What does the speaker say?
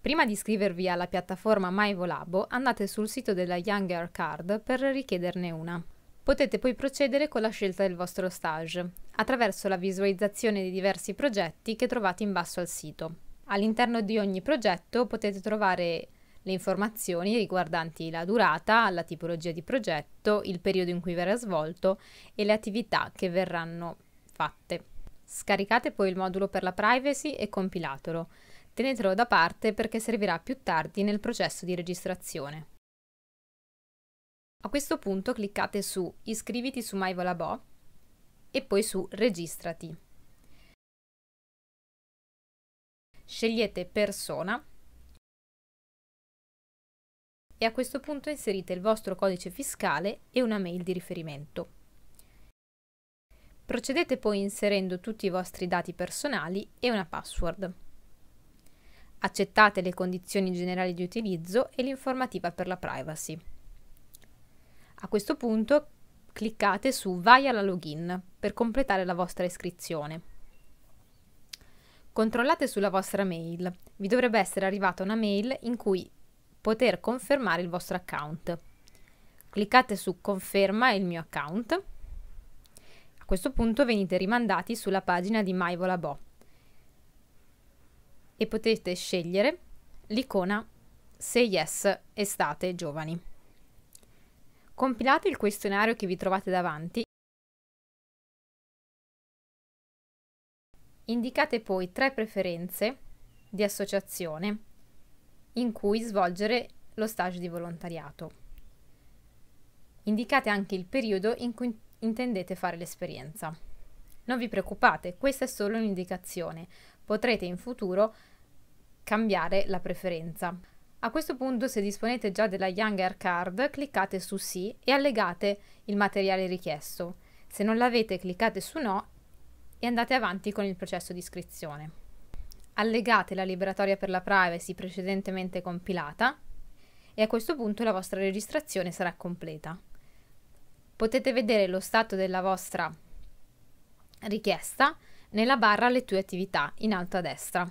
Prima di iscrivervi alla piattaforma MyVolabo andate sul sito della Younger Card per richiederne una. Potete poi procedere con la scelta del vostro stage, attraverso la visualizzazione di diversi progetti che trovate in basso al sito. All'interno di ogni progetto potete trovare le informazioni riguardanti la durata, la tipologia di progetto, il periodo in cui verrà svolto e le attività che verranno fatte. Scaricate poi il modulo per la privacy e compilatelo tenetelo da parte perché servirà più tardi nel processo di registrazione. A questo punto cliccate su Iscriviti su MyVolabò e poi su Registrati. Scegliete Persona e a questo punto inserite il vostro codice fiscale e una mail di riferimento. Procedete poi inserendo tutti i vostri dati personali e una password accettate le condizioni generali di utilizzo e l'informativa per la privacy. A questo punto cliccate su Vai alla login per completare la vostra iscrizione. Controllate sulla vostra mail, vi dovrebbe essere arrivata una mail in cui poter confermare il vostro account. Cliccate su Conferma il mio account. A questo punto venite rimandati sulla pagina di MyVolabot e potete scegliere l'icona Se Yes Estate Giovani. Compilate il questionario che vi trovate davanti. Indicate poi tre preferenze di associazione in cui svolgere lo stage di volontariato. Indicate anche il periodo in cui intendete fare l'esperienza. Non vi preoccupate, questa è solo un'indicazione potrete in futuro cambiare la preferenza. A questo punto se disponete già della Younger Card cliccate su sì e allegate il materiale richiesto. Se non l'avete cliccate su no e andate avanti con il processo di iscrizione. Allegate la liberatoria per la privacy precedentemente compilata e a questo punto la vostra registrazione sarà completa. Potete vedere lo stato della vostra richiesta nella barra le tue attività in alto a destra.